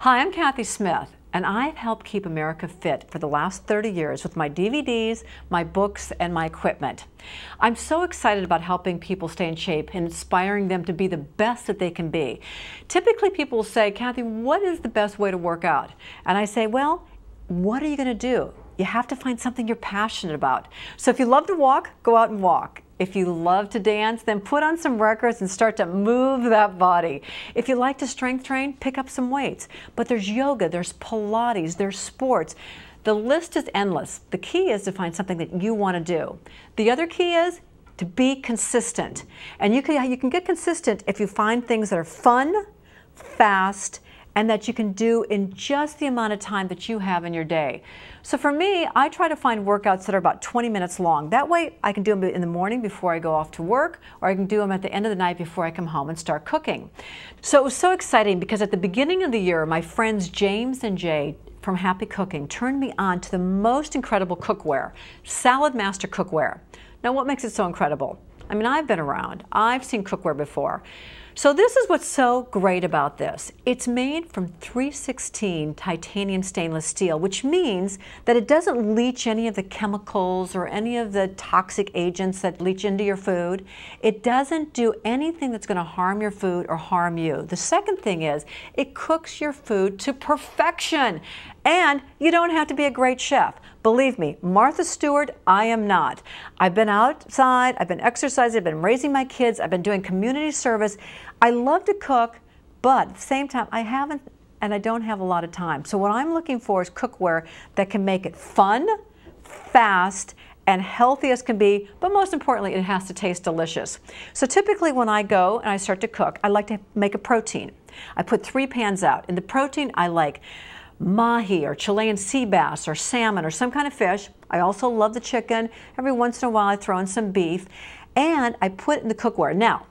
Hi, I'm Kathy Smith, and I've helped keep America fit for the last 30 years with my DVDs, my books, and my equipment. I'm so excited about helping people stay in shape and inspiring them to be the best that they can be. Typically, people will say, Kathy, what is the best way to work out? And I say, well, what are you going to do? you have to find something you're passionate about. So if you love to walk, go out and walk. If you love to dance, then put on some records and start to move that body. If you like to strength train, pick up some weights. But there's yoga, there's Pilates, there's sports. The list is endless. The key is to find something that you want to do. The other key is to be consistent. And you can, you can get consistent if you find things that are fun, fast, and that you can do in just the amount of time that you have in your day. So for me, I try to find workouts that are about 20 minutes long. That way I can do them in the morning before I go off to work, or I can do them at the end of the night before I come home and start cooking. So it was so exciting because at the beginning of the year, my friends James and Jay from Happy Cooking turned me on to the most incredible cookware, Salad Master cookware. Now what makes it so incredible? I mean, I've been around. I've seen cookware before. So this is what's so great about this. It's made from 316 titanium stainless steel, which means that it doesn't leach any of the chemicals or any of the toxic agents that leach into your food. It doesn't do anything that's going to harm your food or harm you. The second thing is it cooks your food to perfection. And you don't have to be a great chef. Believe me, Martha Stewart, I am not. I've been outside, I've been exercising, I've been raising my kids, I've been doing community service. I love to cook, but at the same time, I haven't and I don't have a lot of time. So what I'm looking for is cookware that can make it fun, fast, and healthy as can be, but most importantly, it has to taste delicious. So typically when I go and I start to cook, I like to make a protein. I put three pans out. In the protein, I like mahi or Chilean sea bass or salmon or some kind of fish. I also love the chicken. Every once in a while, I throw in some beef and I put it in the cookware. Now,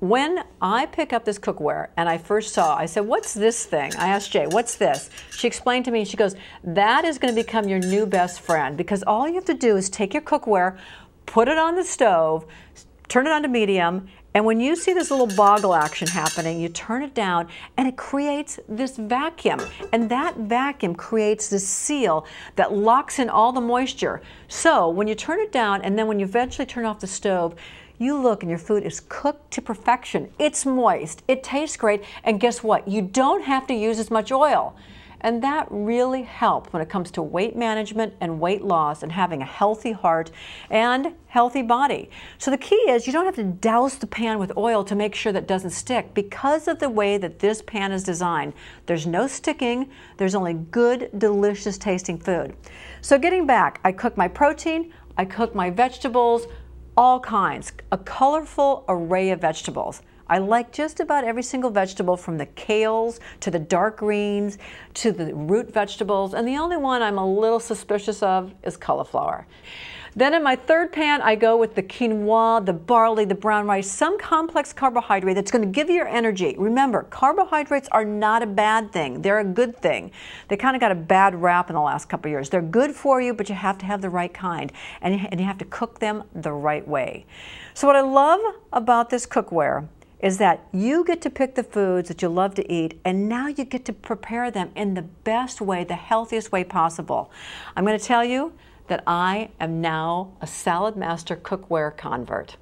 when I pick up this cookware and I first saw, I said, What's this thing? I asked Jay, What's this? She explained to me, she goes, That is going to become your new best friend because all you have to do is take your cookware, put it on the stove, turn it on to medium, and when you see this little boggle action happening, you turn it down and it creates this vacuum. And that vacuum creates this seal that locks in all the moisture. So when you turn it down and then when you eventually turn off the stove, you look and your food is cooked to perfection. It's moist, it tastes great, and guess what? You don't have to use as much oil. And that really helped when it comes to weight management and weight loss and having a healthy heart and healthy body. So the key is you don't have to douse the pan with oil to make sure that doesn't stick because of the way that this pan is designed. There's no sticking, there's only good, delicious tasting food. So getting back, I cook my protein, I cook my vegetables, all kinds, a colorful array of vegetables. I like just about every single vegetable from the kales to the dark greens to the root vegetables. And the only one I'm a little suspicious of is cauliflower. Then in my third pan, I go with the quinoa, the barley, the brown rice, some complex carbohydrate that's going to give you your energy. Remember, carbohydrates are not a bad thing. They're a good thing. They kind of got a bad rap in the last couple years. They're good for you, but you have to have the right kind and, and you have to cook them the right way. So what I love about this cookware is that you get to pick the foods that you love to eat and now you get to prepare them in the best way, the healthiest way possible. I'm going to tell you that I am now a salad master cookware convert.